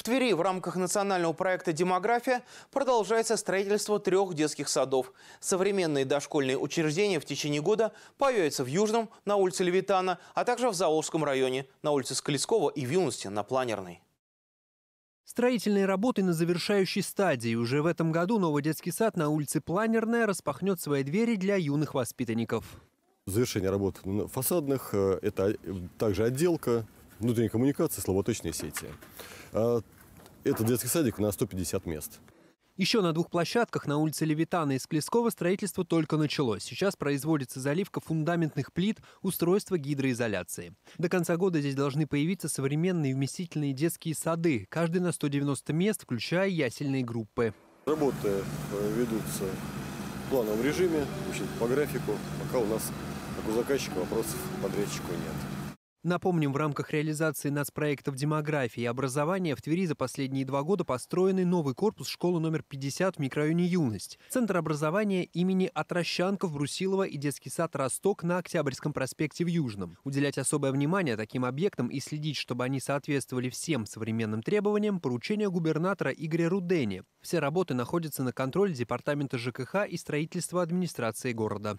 В Твери в рамках национального проекта «Демография» продолжается строительство трех детских садов. Современные дошкольные учреждения в течение года появятся в Южном, на улице Левитана, а также в Заволжском районе, на улице Склецкого и в Юности, на Планерной. Строительные работы на завершающей стадии. Уже в этом году новый детский сад на улице Планерная распахнет свои двери для юных воспитанников. Завершение работ фасадных э, – это также отделка, Внутренние коммуникации, слаботочные сети. А, это детский садик на 150 мест. Еще на двух площадках на улице Левитана и Склескова строительство только началось. Сейчас производится заливка фундаментных плит, устройство гидроизоляции. До конца года здесь должны появиться современные вместительные детские сады, каждый на 190 мест, включая ясельные группы. Работы э, ведутся в плановом режиме, по графику. Пока у нас, у заказчика, вопросов подрядчику нет. Напомним, в рамках реализации нацпроектов демографии и образования в Твери за последние два года построены новый корпус школы номер 50 в микрорайоне «Юность», Центр образования имени Отрощанков, Брусилова и детский сад «Росток» на Октябрьском проспекте в Южном. Уделять особое внимание таким объектам и следить, чтобы они соответствовали всем современным требованиям – поручение губернатора Игоря Рудени. Все работы находятся на контроле Департамента ЖКХ и строительства администрации города.